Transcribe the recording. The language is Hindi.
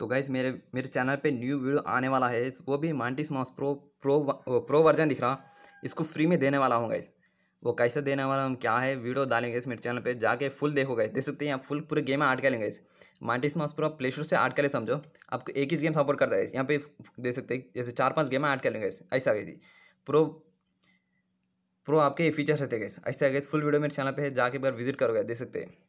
तो गाइज मेरे मेरे चैनल पे न्यू वीडियो आने वाला है वो भी Mantis Mouse Pro pro pro version दिख रहा इसको फ्री में देने वाला हूँ गाइज वो कैसे देने वाला हम क्या है वीडियो डालेंगे इस मेरे चैनल पे जाके फुल देखो गाइज देख सकते हैं आप फुल पूरे गेम में कर लेंगे इस Mantis Mouse Pro Play Store से आर्ट ले समझो आपको एक ही गेम सपोर्ट करता है यहाँ पे देख सकते हैं जैसे चार पाँच गेम आर्ट करेंगे लेंगे ऐसा गई थी प्रो प्रो आपके फीचर्स रहते गए ऐसा गए फुल वीडियो मेरे चैनल पर एक बार विजिट करोगे देख सकते हैं